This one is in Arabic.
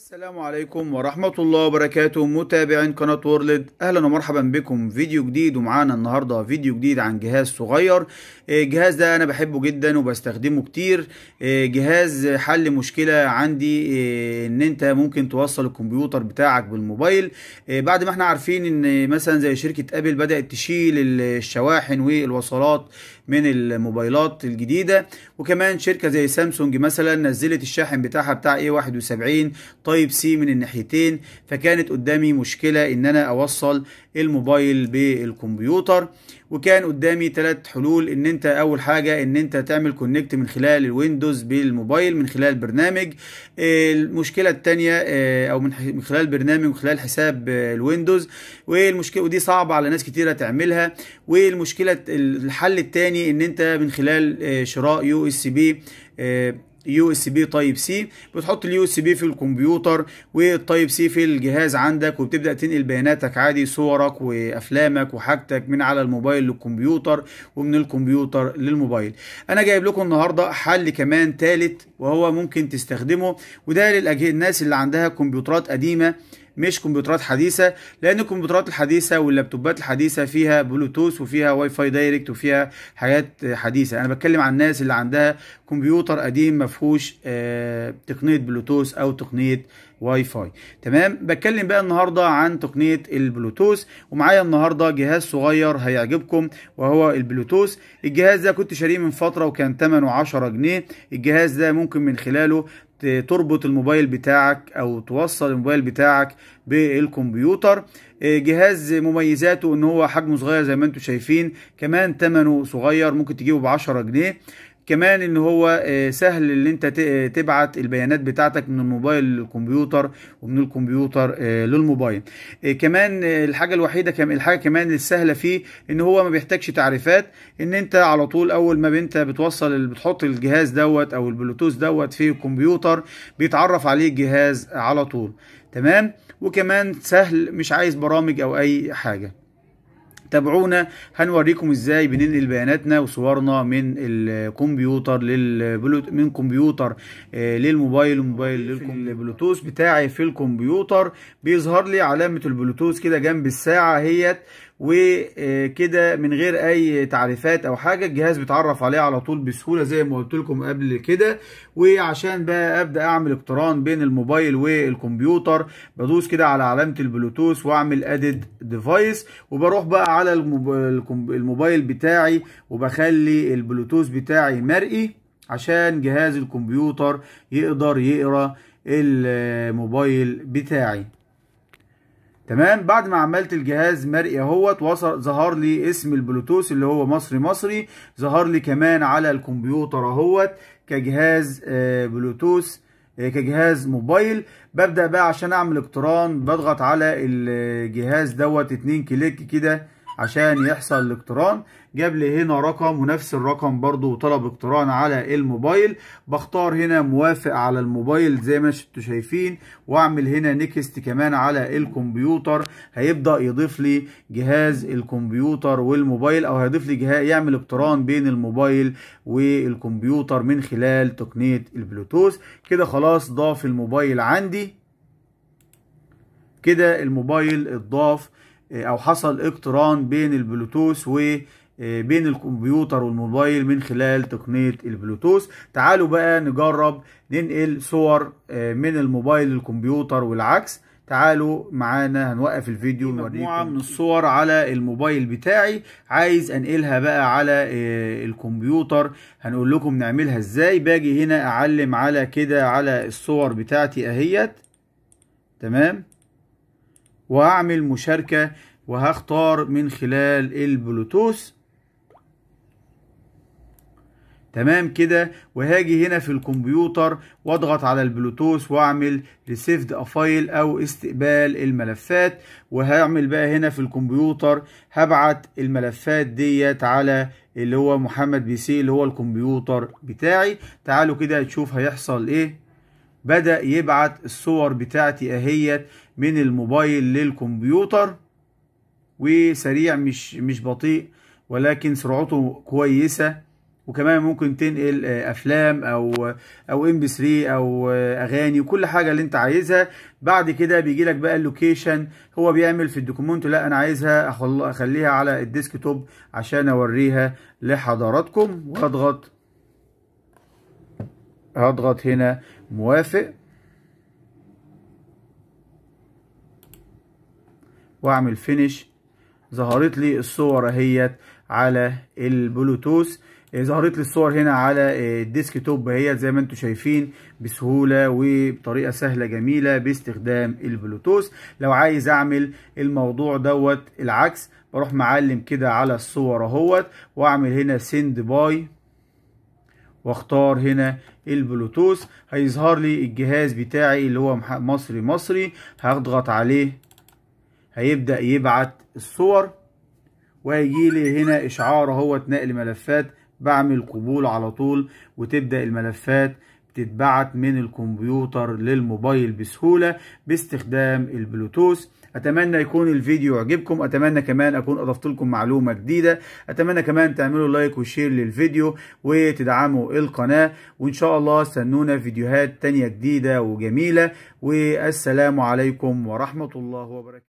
السلام عليكم ورحمة الله وبركاته متابعين قناة وورلد أهلا ومرحبا بكم فيديو جديد ومعانا النهاردة فيديو جديد عن جهاز صغير آه، الجهاز ده أنا بحبه جدا وبستخدمه كتير آه، جهاز حل مشكلة عندي آه، إن أنت ممكن توصل الكمبيوتر بتاعك بالموبايل بعد ما احنا عارفين إن مثلا زي شركة أبل بدأت تشيل الشواحن والوصلات من الموبايلات الجديدة وكمان شركة زي سامسونج مثلا نزلت الشاحن بتاعها بتاع ايه 71 تايب سي من الناحيتين فكانت قدامي مشكلة ان انا اوصل الموبايل بالكمبيوتر وكان قدامي ثلاث حلول ان انت اول حاجة ان انت تعمل كونكت من خلال الويندوز بالموبايل من خلال برنامج المشكلة الثانية آه، او من خلال برنامج من خلال حساب آه، الويندوز والمشكلة ودي صعبة على ناس كتيرة تعملها والمشكلة الحل الثاني ان انت من خلال آه، شراء يو اس بي يو اس بي تايب سي بتحط اليو اس بي في الكمبيوتر والتايب سي في الجهاز عندك وبتبدا تنقل بياناتك عادي صورك وافلامك وحاجتك من على الموبايل للكمبيوتر ومن الكمبيوتر للموبايل انا جايب لكم النهارده حل كمان ثالث وهو ممكن تستخدمه وده للاجهزه الناس اللي عندها كمبيوترات قديمه مش كمبيوترات حديثه لان الكمبيوترات الحديثه واللابتوبات الحديثه فيها بلوتوث وفيها واي فاي دايركت وفيها حاجات حديثه انا بتكلم عن الناس اللي عندها كمبيوتر قديم ما فيهوش آه، تقنيه بلوتوث او تقنيه واي فاي تمام بتكلم بقى النهارده عن تقنيه البلوتوث ومعايا النهارده جهاز صغير هيعجبكم وهو البلوتوث الجهاز ده كنت شاريه من فتره وكان ثمنه 10 جنيه الجهاز ده ممكن من خلاله تربط الموبايل بتاعك او توصل الموبايل بتاعك بالكمبيوتر آه، جهاز مميزاته ان هو حجمه صغير زي ما انتم شايفين كمان تمنه صغير ممكن تجيبه ب 10 جنيه كمان ان هو آه، سهل ان انت آه، تبعت البيانات بتاعتك من الموبايل للكمبيوتر ومن الكمبيوتر آه، للموبايل كمان الحاجه الوحيده كمان الحاجه كمان السهله فيه ان هو ما بيحتاجش تعريفات ان انت على طول اول ما انت بتوصل بتحط الجهاز دوت او البلوتوث دوت في الكمبيوتر بيتعرف عليه الجهاز على طول تمام وكمان سهل مش عايز برامج او اي حاجه تابعونا هنوريكم ازاي بننقل بياناتنا وصورنا من الكمبيوتر للبلوت من كمبيوتر آه، للموبايل وموبايل للبلوتوث بتاعي في الكمبيوتر بيظهر لي علامه البلوتوث كده جنب الساعه اهيت وكده من غير اي تعريفات او حاجه الجهاز بيتعرف عليه على طول بسهوله زي ما قلت لكم قبل كده وعشان بقى ابدا اعمل اقتران بين الموبايل والكمبيوتر بدوس كده على علامه البلوتوث واعمل ادد ديفايس وبروح بقى على الموبايل بتاعي وبخلي البلوتوث بتاعي مرئي عشان جهاز الكمبيوتر يقدر يقرا الموبايل بتاعي تمام بعد ما عملت الجهاز مرئي اهوت ظهر لي اسم البلوتوث اللي هو مصري مصري ظهر لي كمان على الكمبيوتر اهوت كجهاز آه، بلوتوث آه، كجهاز موبايل ببدا بقى عشان اعمل اقتران بضغط على الجهاز دوت اتنين كليك كده عشان يحصل الاقتران جاب لي هنا رقم ونفس الرقم برضو وطلب اقتران على الموبايل بختار هنا موافق على الموبايل زي ما انتوا شايفين واعمل هنا نيكست كمان على الكمبيوتر هيبدا يضيف لي جهاز الكمبيوتر والموبايل او هيضيف لي جهاز يعمل اقتران بين الموبايل والكمبيوتر من خلال تقنيه البلوتوث كده خلاص ضاف الموبايل عندي كده الموبايل اتضاف آه، او حصل اقتران بين البلوتوث وبين آه، الكمبيوتر والموبايل من خلال تقنية البلوتوث تعالوا بقى نجرب ننقل صور آه، من الموبايل للكمبيوتر والعكس تعالوا معانا هنوقف الفيديو مجموعة من الصور على الموبايل بتاعي عايز انقلها بقى على الكمبيوتر هنقول لكم نعملها ازاي باجي هنا اعلم على كده على الصور بتاعتي اهيت تمام وهعمل مشاركة وهختار من خلال البلوتوث تمام كده وهاجي هنا في الكمبيوتر واضغط على البلوتوث واعمل ريسيفد افايل او استقبال الملفات وهعمل بقى هنا في الكمبيوتر هبعت الملفات ديت على اللي هو محمد بي سي اللي هو الكمبيوتر بتاعي تعالوا كده تشوف هيحصل ايه بدأ يبعت الصور بتاعتي اهيت من الموبايل للكمبيوتر وسريع مش مش بطيء ولكن سرعته كويسة وكمان ممكن تنقل آه، افلام او او ام بي 3 او آه، اغاني وكل حاجه اللي انت عايزها بعد كده بيجي لك بقى اللوكيشن هو بيعمل في الدوكيمنت لا انا عايزها اخليها على الديسك توب عشان اوريها لحضراتكم واضغط هضغط هنا موافق واعمل فينيش ظهرت لي الصور اهيت على البلوتوث إيه، ظهرت لي الصور هنا على إيه، الديسك توب اهيت زي ما انتم شايفين بسهوله وبطريقه سهله جميله باستخدام البلوتوث لو عايز اعمل الموضوع دوت العكس بروح معلم كده على الصور اهوت واعمل هنا سند باي واختار هنا البلوتوث هيظهر لي الجهاز بتاعي اللي هو مصري مصري هضغط عليه هيبدأ يبعت الصور وهيجي لي هنا اشعار اهو نقل ملفات بعمل قبول على طول وتبدأ الملفات بتتبعت من الكمبيوتر للموبايل بسهولة باستخدام البلوتوث اتمنى يكون الفيديو عجبكم اتمنى كمان اكون اضفت لكم معلومه جديده اتمنى كمان تعملوا لايك وشير للفيديو وتدعموا القناه وان شاء الله استنونا فيديوهات تانية جديده وجميله والسلام عليكم ورحمه الله وبركاته